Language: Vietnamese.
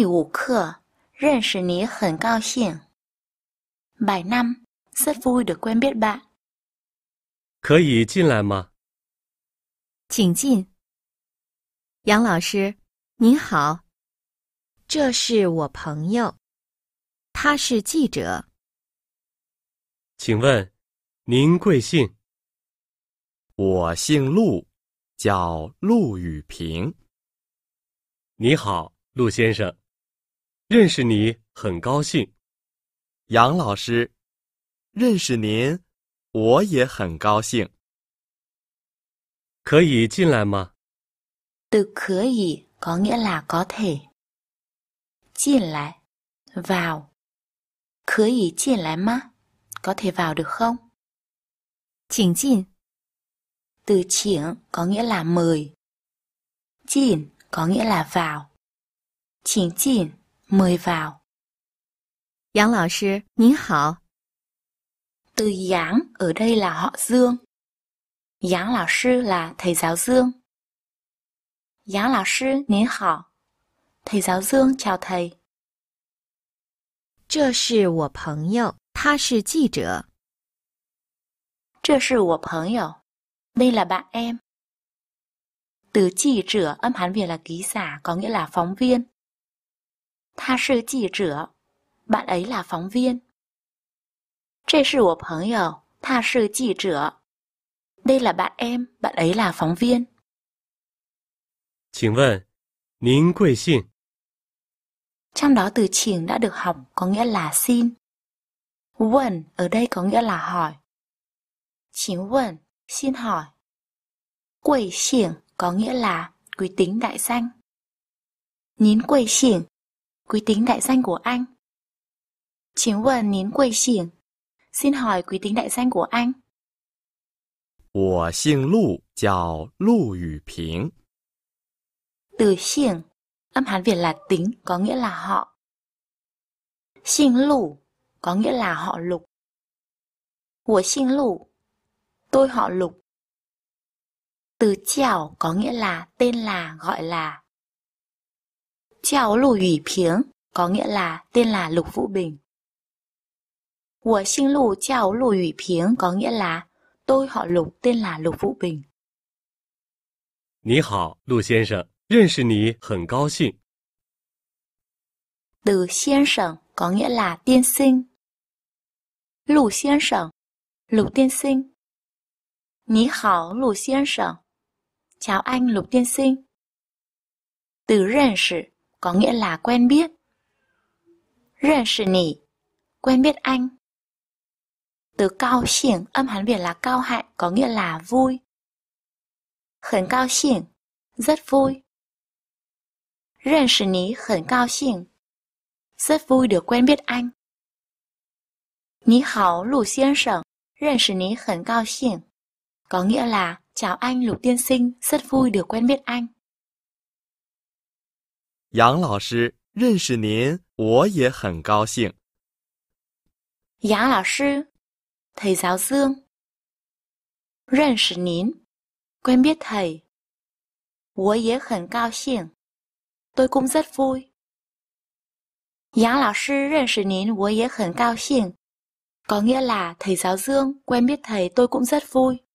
第五课，认识你很高兴。bài năm rất vui được quen biết bạn. 可以进来吗？请进。杨老师，您好，这是我朋友，他是记者。请问，您贵姓？我姓陆，叫陆雨平。你好，陆先生。认识你很高兴，杨老师，认识您，我也很高兴。可以进来吗？Từ có nghĩa là có thể. vào. 可以进来吗? Có thể vào được không? 请进 Từ "请" có nghĩa là mời. 进 có nghĩa là vào. 请进 mời vào. Yang lão sư, 您好. Từ Yang ở đây là họ Dương. Yang lão sư là thầy giáo Dương. Yang lão sư, 您好. Thầy giáo Dương chào thầy. 这是我朋友，他是记者。这是我朋友，đây là bạn em. Từ chỉ rửa âm Hán Việt là ký giả có nghĩa là phóng viên, 他是记者，bạn ấy là phóng viên。这是我朋友，他是记者。đây là bạn em, bạn ấy là phóng viên. 请问，您贵姓？Trong đó từ chỉnh đã được học có nghĩa là xin. Won ở đây có nghĩa là hỏi. Chính won, xin hỏi. Quầy xỉng có nghĩa là quý tính đại danh quý tính đại danh của anh. Chính quần nín quầy xỉn. Xin hỏi quý tính đại danh của anh. từ xỉn, âm Hán Việt là tính, có nghĩa là họ. Xỉn lũ, có nghĩa là họ lục. 我姓陆, tôi họ lục. Từ chào có nghĩa là tên là, gọi là. Chào Lục Ủy Phiếng có nghĩa là tên là Lục Vũ Bình. Của sinh lục chào Lục Ủy Phiếng có nghĩa là tôi họ Lục tên là Lục Vũ Bình. 你好，陆先生，认识你很高兴。Từ xiên sẩn có nghĩa là tiên sinh. Lục lục tiên sinh. chào anh lục tiên sinh. Từ có nghĩa là quen biết. Rèn sự nỉ, quen biết anh. Từ cao xiển âm Hán Việt là cao hạnh có nghĩa là vui. Khẩn cao xiển, rất vui. Rèn sự nỉ khẩn cao xiển, rất vui được quen biết anh. Ní hảo lũ xiên sẵn, rèn sự ní khẩn cao xiển, có nghĩa là chào anh lục tiên sinh, rất vui được quen biết anh. 杨老师认识您，我也很高兴。杨老师，thầy giáo dương，认识您，quen biết thầy，我也很高兴。tôi cũng rất vui。杨老师认识您，我也很高兴。có nghĩa là thầy giáo dương quen biết thầy tôi cũng rất vui。